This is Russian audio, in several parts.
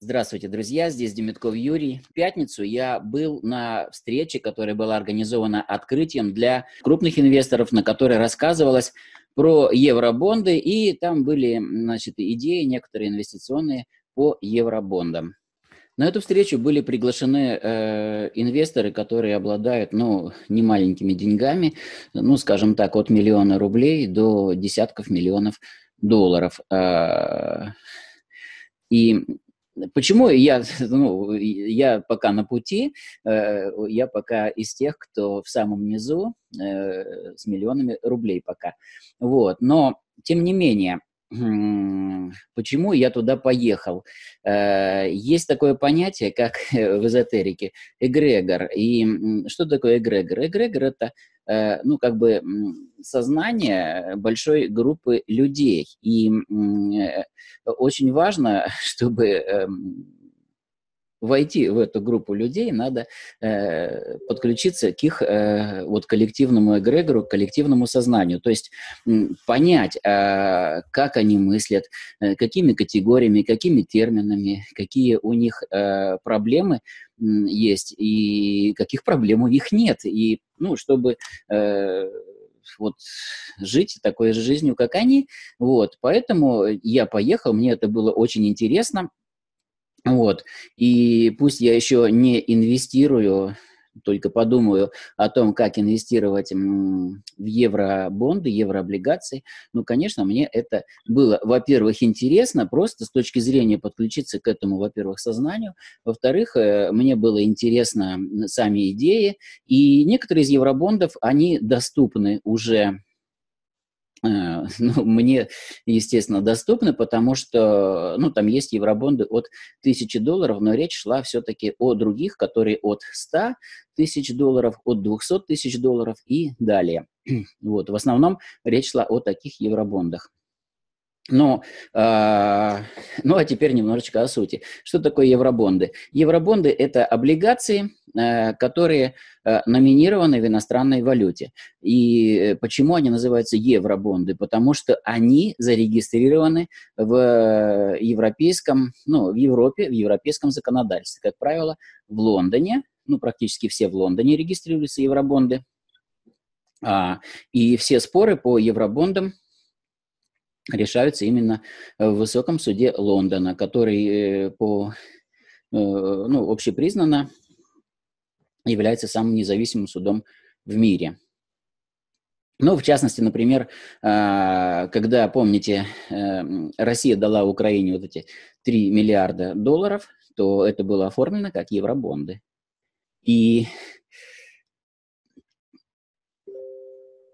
Здравствуйте, друзья, здесь Демитков Юрий. В пятницу я был на встрече, которая была организована открытием для крупных инвесторов, на которой рассказывалось про евробонды, и там были значит, идеи некоторые инвестиционные по евробондам. На эту встречу были приглашены э, инвесторы, которые обладают, ну, не маленькими деньгами, ну, скажем так, от миллиона рублей до десятков миллионов долларов. Э, и почему я, ну, я пока на пути, э, я пока из тех, кто в самом низу э, с миллионами рублей пока. Вот, но тем не менее почему я туда поехал. Э, есть такое понятие, как в эзотерике, эгрегор. И что такое эгрегор? Эгрегор – это, э, ну, как бы сознание большой группы людей. И э, очень важно, чтобы эм, войти в эту группу людей, надо э, подключиться к их э, вот коллективному эгрегору, к коллективному сознанию. То есть м, понять, э, как они мыслят, э, какими категориями, какими терминами, какие у них э, проблемы э, есть и каких проблем у них нет. И, ну, чтобы... Э, вот жить такой же жизнью, как они. Вот, поэтому я поехал, мне это было очень интересно. Вот. И пусть я еще не инвестирую, только подумаю о том, как инвестировать в евробонды, еврооблигации, ну, конечно, мне это было, во-первых, интересно, просто с точки зрения подключиться к этому, во-первых, сознанию, во-вторых, э, мне было интересно сами идеи, и некоторые из евробондов, они доступны уже Э, ну, мне, естественно, доступны, потому что, ну, там есть евробонды от 1000 долларов, но речь шла все-таки о других, которые от 100 тысяч долларов, от 200 тысяч долларов и далее. вот, в основном речь шла о таких евробондах. Но, ну, э, а, ну а теперь немножечко о сути. Что такое евробонды? Евробонды – это облигации, э, которые э, номинированы в иностранной валюте. И почему они называются евробонды? Потому что они зарегистрированы в европейском, ну, в Европе, в европейском законодательстве. Как правило, в Лондоне, ну, практически все в Лондоне регистрируются евробонды. А, и все споры по евробондам – решаются именно в высоком суде Лондона, который э, по э, ну, общепризнанно является самым независимым судом в мире. Ну, в частности, например, а, когда, помните, э, Россия дала Украине вот эти 3 миллиарда долларов, то это было оформлено как евробонды. И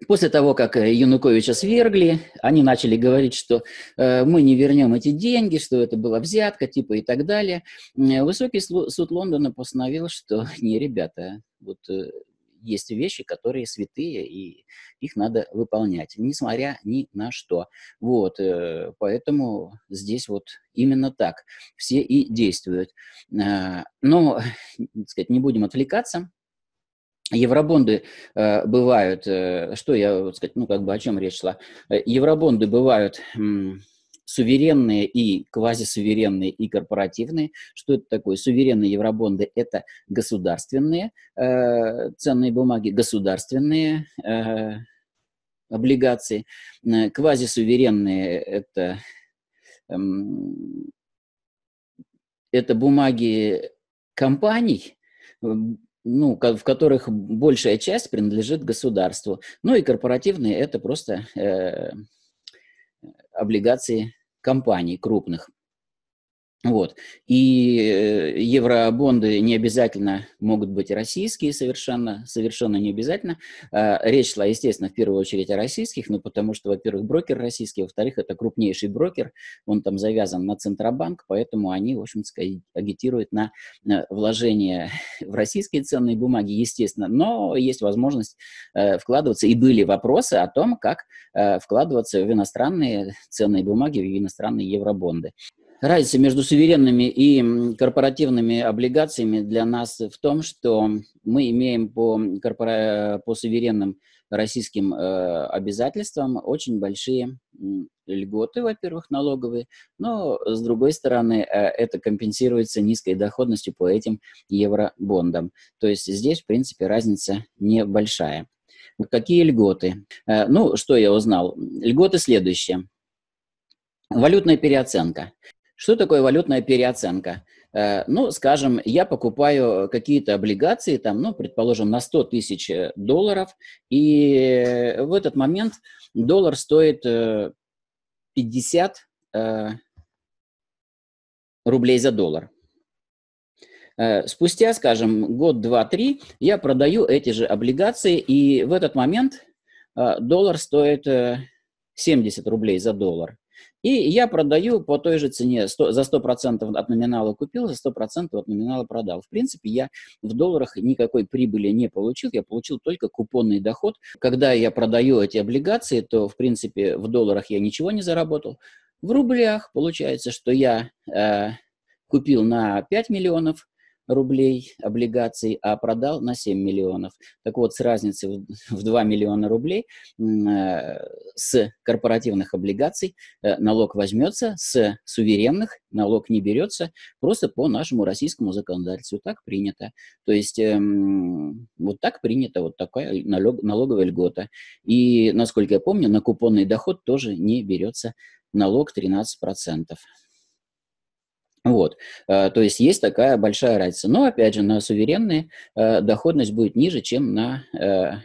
После того, как э, Януковича свергли, они начали говорить, что э, мы не вернем эти деньги, что это была взятка, типа и так далее. Высокий суд Лондона постановил, что не, ребята, вот э, есть вещи, которые святые, и их надо выполнять, несмотря ни на что. Вот, э, поэтому здесь вот именно так все и действуют. Э, но, так сказать, не будем отвлекаться Евробонды э, бывают, э, что я, вот сказать, ну как бы о чем речь шла, э, евробонды бывают суверенные и квазисуверенные и корпоративные. Что это такое? Суверенные евробонды – это государственные э, ценные бумаги, государственные э, облигации. Квазисуверенные – это, э, это бумаги компаний, э, ну, в которых большая часть принадлежит государству. Ну и корпоративные – это просто э, э облигации компаний крупных. Вот. И э, евробонды не обязательно могут быть российские совершенно, совершенно не обязательно. А, речь шла, естественно, в первую очередь о российских, но ну, потому что, во-первых, брокер российский, во-вторых, это крупнейший брокер, он там завязан на Центробанк, поэтому они, в общем-то, агитируют на вложение в российские ценные бумаги, естественно, но есть возможность э, вкладываться, и были вопросы о том, как э, вкладываться в иностранные ценные бумаги, в иностранные евробонды. Разница между суверенными и корпоративными облигациями для нас в том, что мы имеем по, корпора... по суверенным российским э, обязательствам очень большие льготы, во-первых, налоговые, но, с другой стороны, э, это компенсируется низкой доходностью по этим евробондам. То есть здесь, в принципе, разница небольшая. Какие льготы? Э, ну, что я узнал? Льготы следующие. Валютная переоценка. Что такое валютная переоценка? Э, ну, скажем, я покупаю какие-то облигации, там, ну, предположим, на 100 тысяч э, долларов, и в этот момент доллар стоит 50 э, рублей за доллар. Спустя, скажем, год, два, три, я продаю эти же облигации, и в этот момент доллар стоит 70 рублей за доллар. И я продаю по той же цене, 100, за 100% от номинала купил, за 100% от номинала продал. В принципе, я в долларах никакой прибыли не получил, я получил только купонный доход. Когда я продаю эти облигации, то, в принципе, в долларах я ничего не заработал. В рублях получается, что я э, купил на 5 миллионов, рублей облигаций, а продал на 7 миллионов. Так вот, с разницей в 2 миллиона рублей э, с корпоративных облигаций э, налог возьмется, с суверенных налог не берется, просто по нашему российскому законодательству так принято. То есть эм, вот так принято, вот такая налоговая льгота. И, насколько я помню, на купонный доход тоже не берется налог 13%. Вот. Э, то есть есть такая большая разница. Но, опять же, на суверенные э, доходность будет ниже, чем на э,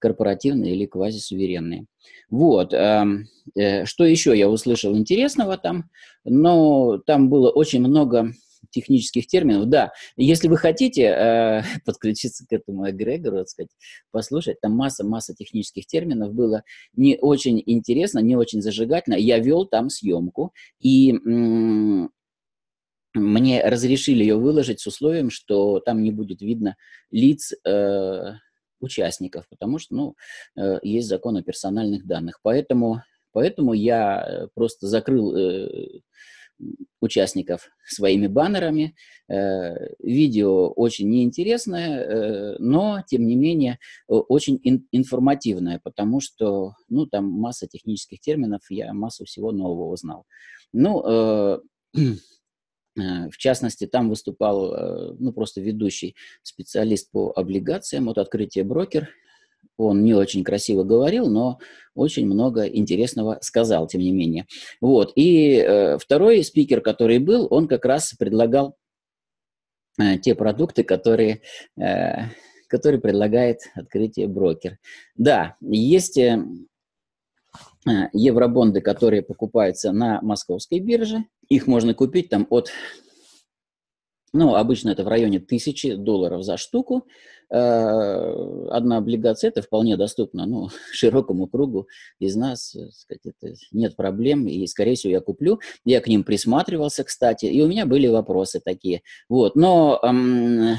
корпоративные или квазисуверенные. Вот. Эм, что еще я услышал интересного там? Но ну, там было очень много технических терминов. Да, если вы хотите э, подключиться к этому эгрегору, так сказать, послушать, там масса-масса технических терминов было не очень интересно, не очень зажигательно. Я вел там съемку, и мне разрешили ее выложить с условием, что там не будет видно лиц э, участников, потому что ну, э, есть закон о персональных данных. Поэтому, поэтому я э, просто закрыл э, участников своими баннерами. Э, видео очень неинтересное, э, но, тем не менее, очень ин информативное, потому что ну, там масса технических терминов, я массу всего нового узнал. Ну, э, Э, в частности, там выступал э, ну, просто ведущий специалист по облигациям вот Открытие брокер. Он не очень красиво говорил, но очень много интересного сказал, тем не менее. Вот. И э, второй спикер, который был, он как раз предлагал э, те продукты, которые, э, которые предлагает открытие брокер. Да, есть э, э евробонды, которые покупаются на московской бирже, их можно купить там от, ну, обычно это в районе тысячи долларов за штуку. Э, одна облигация, это вполне доступно ну, широкому кругу из нас, э, сказать, это нет проблем, и, скорее всего, я куплю. Я к ним присматривался, кстати, и у меня были вопросы такие. Вот, но эм,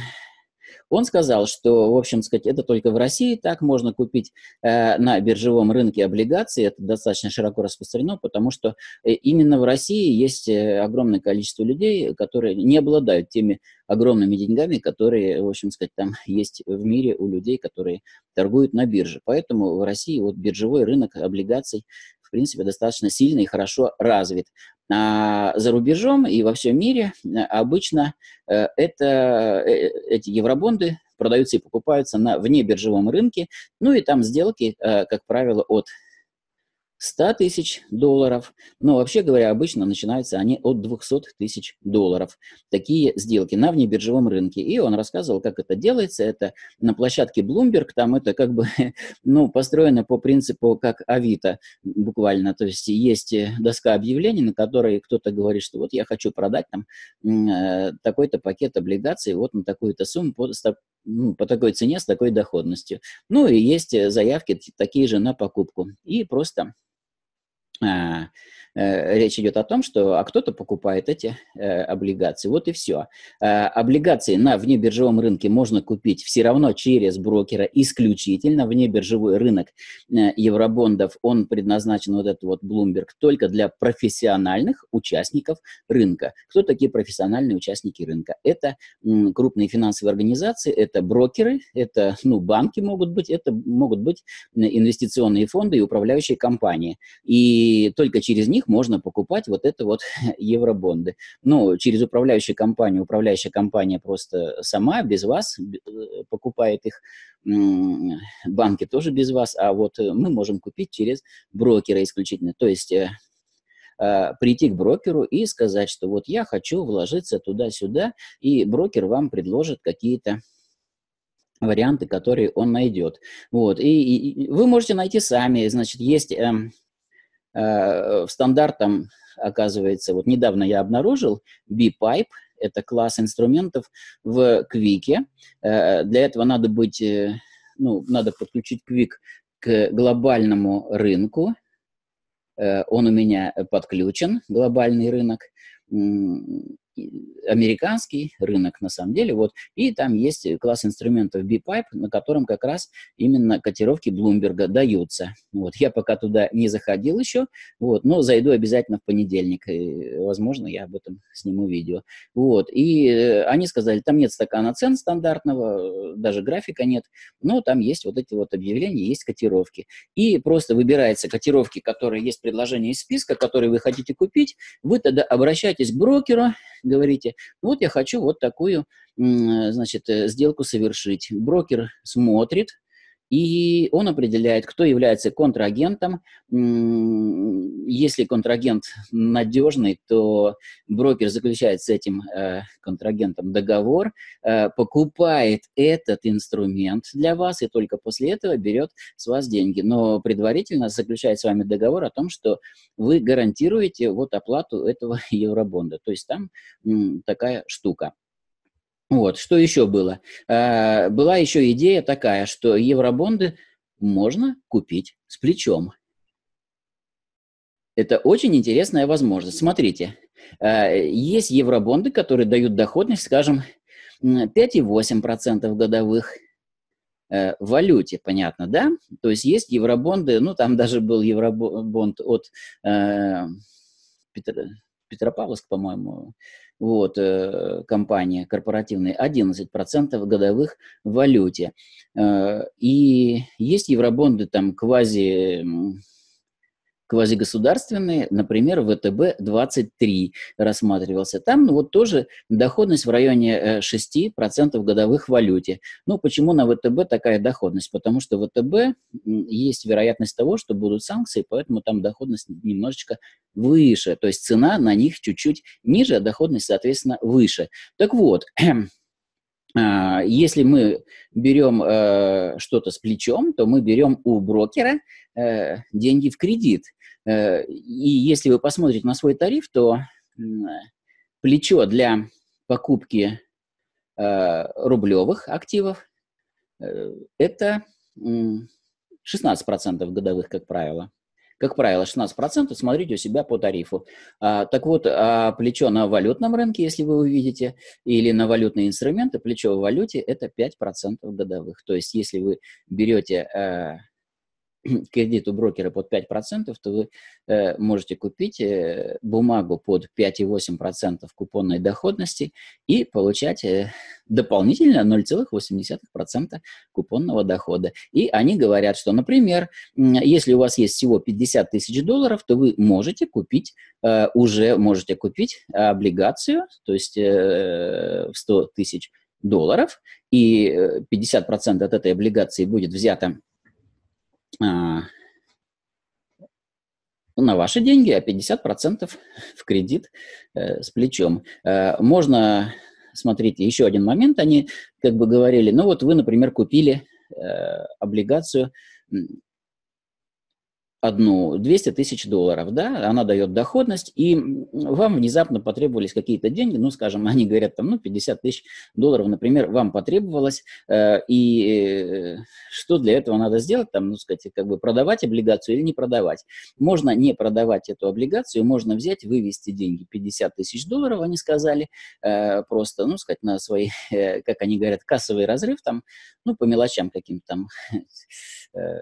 он сказал, что, в общем сказать, это только в России так можно купить э, на биржевом рынке облигации. Это достаточно широко распространено, потому что э, именно в России есть э, огромное количество людей, которые не обладают теми огромными деньгами, которые, в общем сказать, там есть в мире у людей, которые торгуют на бирже. Поэтому в России вот биржевой рынок облигаций в принципе, достаточно сильно и хорошо развит. А, за рубежом и во всем мире э, обычно э, это, э, эти евробонды продаются и покупаются на вне биржевом рынке, ну и там сделки, как правило, от 100 тысяч долларов. Но вообще говоря, обычно начинаются они от 200 тысяч долларов. Такие сделки на внебиржевом рынке. И он рассказывал, как это делается. Это на площадке Bloomberg. Там это как бы ну, построено по принципу как Авито буквально. То есть есть э, доска объявлений, на которой кто-то говорит, что вот я хочу продать там э, такой-то пакет облигаций вот на такую-то сумму по, ну, по такой цене с такой доходностью. Ну и есть э, заявки такие же на покупку. И просто 啊。Э, речь идет о том, что а кто-то покупает эти э, облигации. Вот и все. Э, облигации на внебиржевом рынке можно купить все равно через брокера исключительно. Внебиржевой рынок евробондов, он предназначен, вот этот вот Bloomberg, только для профессиональных участников рынка. Кто такие профессиональные участники рынка? Это крупные финансовые организации, это брокеры, это ну, банки могут быть, это могут быть инвестиционные фонды и управляющие компании. И только через них них можно покупать вот это вот евробонды. Ну, через управляющую компанию. Управляющая компания просто сама, без вас, э, покупает их. Банки тоже без вас, а вот э, мы можем купить через брокера исключительно. То есть э, а, прийти к брокеру и сказать, что вот я хочу вложиться туда-сюда, и брокер вам предложит какие-то варианты, которые он найдет. Вот. И, и вы можете найти сами. Значит, есть эм, Э, в стандартом, оказывается, вот недавно я обнаружил B-Pipe, это класс инструментов в Квике. Э, для этого надо быть, э, ну, надо подключить Квик к глобальному рынку. Он у меня подключен, глобальный рынок американский рынок на самом деле, вот, и там есть класс инструментов BPIPE, на котором как раз именно котировки Блумберга даются. Вот, я пока туда не заходил еще, вот, но зайду обязательно в понедельник, и, возможно, я об этом сниму видео. Вот, и э, они сказали, там нет стакана цен стандартного, даже графика нет, но там есть вот эти вот объявления, есть котировки. И просто выбираются котировки, которые есть предложение из списка, которые вы хотите купить, вы тогда обращаетесь к брокеру, говорите, вот я хочу вот такую, э, значит, э, сделку совершить. Брокер смотрит, и он определяет, кто является контрагентом. Если контрагент надежный, то брокер заключает с этим э, контрагентом договор, э, покупает этот инструмент для вас и только после этого берет с вас деньги. Но предварительно заключает с вами договор о том, что вы гарантируете вот оплату этого евробонда. То есть там такая штука. Вот, что еще было? А, была еще идея такая, что евробонды можно купить с плечом. Это очень интересная возможность. Смотрите, а, есть евробонды, которые дают доходность, скажем, 5,8% годовых в э, валюте, понятно, да? То есть есть евробонды, ну там даже был евробонд от э, Петропавловск, по-моему, вот, э, компании корпоративные, 11% годовых в валюте. Э, и есть евробонды там квази квазигосударственные, например, ВТБ-23 рассматривался. Там ну, вот тоже доходность в районе 6% э, годовых в валюте. Ну, почему на ВТБ такая доходность? Потому что ВТБ есть вероятность того, что будут санкции, поэтому там доходность немножечко выше. То есть цена на них чуть-чуть ниже, а доходность, соответственно, выше. Так вот, А, если мы берем э, что-то с плечом, то мы берем у брокера э, деньги в кредит. Э, и если вы посмотрите на свой тариф, то плечо для покупки рублевых активов это э, 16% годовых, как правило. Как правило, 16% смотрите у себя по тарифу. А, так вот, а плечо на валютном рынке, если вы увидите, или на валютные инструменты, плечо в валюте – это 5% годовых. То есть, если вы берете э, кредит у брокера под 5%, то вы э, можете купить э, бумагу под 5,8% купонной доходности и получать э, дополнительно 0,8% купонного дохода. И они говорят, что, например, если у вас есть всего 50 тысяч долларов, то вы можете купить, э, уже можете купить облигацию, то есть э, в 100 тысяч долларов, и 50% э, от этой облигации будет взято а, ну, на ваши деньги, а 50% в кредит э, с плечом. Э, можно, смотрите, еще один момент, они как бы говорили, ну вот вы, например, купили э, облигацию одну 200 тысяч долларов, да, она дает доходность, и вам внезапно потребовались какие-то деньги, ну, скажем, они говорят там, ну, 50 тысяч долларов, например, вам потребовалось, э, и э, что для этого надо сделать, там, ну, сказать, как бы продавать облигацию или не продавать. Можно не продавать эту облигацию, можно взять, вывести деньги, 50 тысяч долларов, они сказали, э, просто, ну, сказать, на свои, э, как они говорят, кассовый разрыв там, ну, по мелочам каким-то там, э,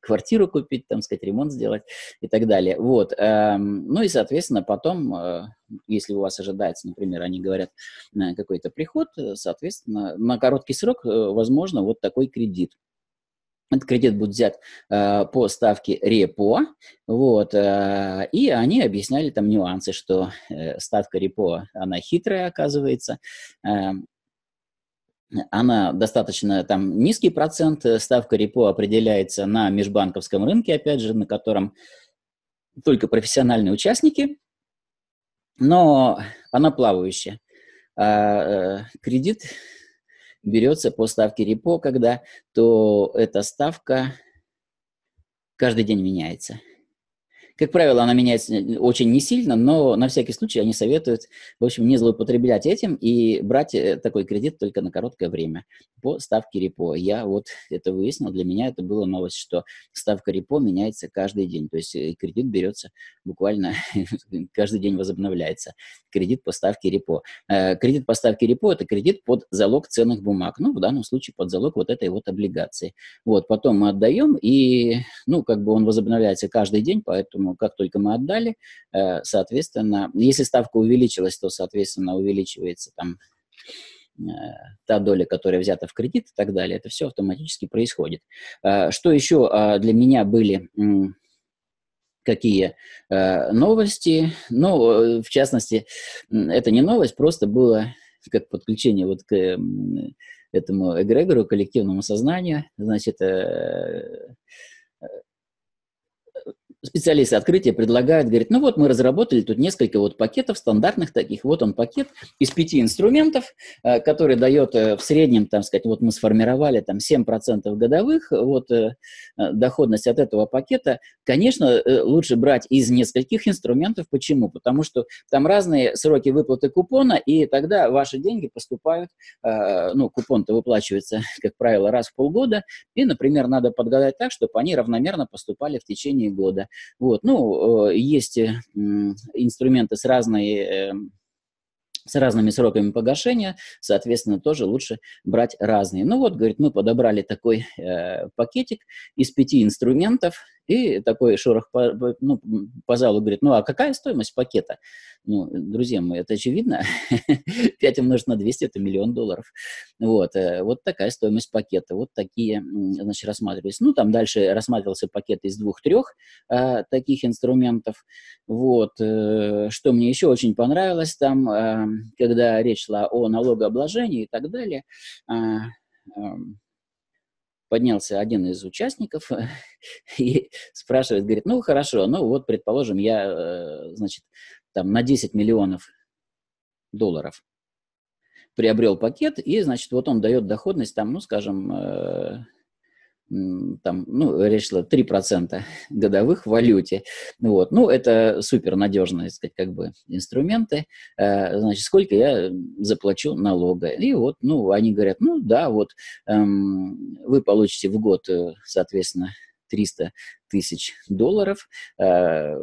квартиру купить, там, сказать, ремонт сделать и так далее. Вот. Эм, ну и, соответственно, потом, э, если у вас ожидается, например, они говорят, э, какой-то приход, э, соответственно, на короткий срок, возможно, вот такой кредит. Этот кредит будет взят э, по ставке репо, вот, э, и они объясняли там нюансы, что э, ставка репо, она хитрая оказывается, э, она достаточно там низкий процент, э, ставка репо определяется на межбанковском рынке, опять же, на котором только профессиональные участники, но она плавающая. А, э, кредит берется по ставке репо, когда то эта ставка каждый день меняется. Как правило, она меняется очень не сильно, но на всякий случай они советуют, в общем, не злоупотреблять этим и брать э, такой кредит только на короткое время по ставке репо. Я вот это выяснил, для меня это была новость, что ставка репо меняется каждый день, то есть э, кредит берется буквально каждый день возобновляется. Кредит по ставке репо. Э, кредит по ставке репо – это кредит под залог ценных бумаг, ну, в данном случае под залог вот этой вот облигации. Вот, потом мы отдаем, и, ну, как бы он возобновляется каждый день, поэтому Поэтому как только мы отдали, э, соответственно, если ставка увеличилась, то, соответственно, увеличивается там э, та доля, которая взята в кредит и так далее. Это все автоматически происходит. Э, что еще для меня были какие новости. Ну, в частности, это не новость, просто было как подключение вот к этому эгрегору, коллективному сознанию. Значит, специалисты открытия предлагают, говорят, ну вот мы разработали тут несколько вот пакетов стандартных таких, вот он пакет из пяти инструментов, э, который дает э, в среднем, там сказать, вот мы сформировали там 7% годовых, вот э, доходность от этого пакета, конечно, лучше брать из нескольких инструментов. Почему? Потому что там разные сроки выплаты купона, и тогда ваши деньги поступают, ну, купон-то выплачивается, как правило, раз в полгода, и, например, надо подгадать так, чтобы они равномерно поступали в течение года. Вот. Ну, э, есть э, инструменты с разной э, с разными сроками погашения, соответственно, тоже лучше брать разные. Ну вот, говорит, мы подобрали такой пакетик из пяти инструментов, и такой шорох по, ну, по залу говорит, ну а какая стоимость пакета? Ну, друзья мои, это очевидно. 5 умножить на 200 – это миллион долларов. Вот, э, вот такая стоимость пакета. Вот такие, значит, рассматривались. Ну, там дальше рассматривался пакет из двух-трех а, э, таких инструментов. Вот, э, что мне еще очень понравилось там, а, когда речь шла о налогообложении и так далее, а, поднялся один из участников и спрашивает, говорит, ну хорошо, ну вот, предположим, я, э, значит, там на 10 миллионов долларов приобрел пакет, и, значит, вот он дает доходность там, ну, скажем, э, там, ну, речь шла 3% годовых в валюте. Вот. Ну, это супер надежные, сказать, как бы инструменты. Э, значит, сколько я заплачу налога? И вот, ну, они говорят, ну, да, вот эм, вы получите в год, э, соответственно, 300 тысяч долларов, э,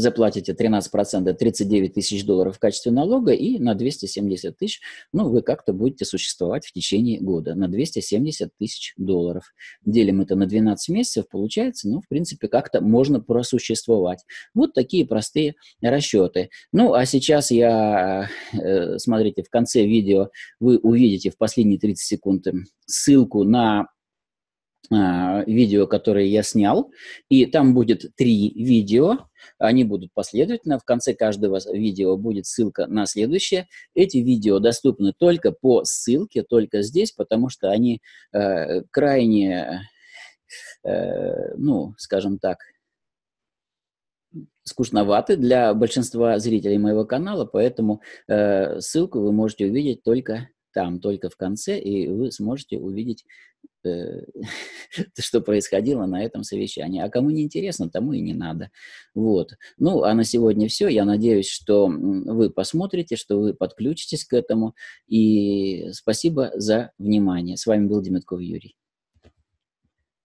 заплатите 13%, 39 тысяч долларов в качестве налога и на 270 тысяч, ну, вы как-то будете существовать в течение года на 270 тысяч долларов. Делим это на 12 месяцев, получается, ну, в принципе, как-то можно просуществовать. Вот такие простые расчеты. Ну, а сейчас я, э, смотрите, в конце видео вы увидите в последние 30 секунд ссылку на а, видео, которое я снял, и там будет три видео, они будут последовательно, в конце каждого видео будет ссылка на следующее. Эти видео доступны только по ссылке, только здесь, потому что они э, крайне, э, ну, скажем так, скучноваты для большинства зрителей моего канала, поэтому э, ссылку вы можете увидеть только там только в конце, и вы сможете увидеть, э, что происходило на этом совещании. А кому не интересно, тому и не надо. Вот. Ну, а на сегодня все. Я надеюсь, что вы посмотрите, что вы подключитесь к этому. И спасибо за внимание. С вами был Демятков Юрий.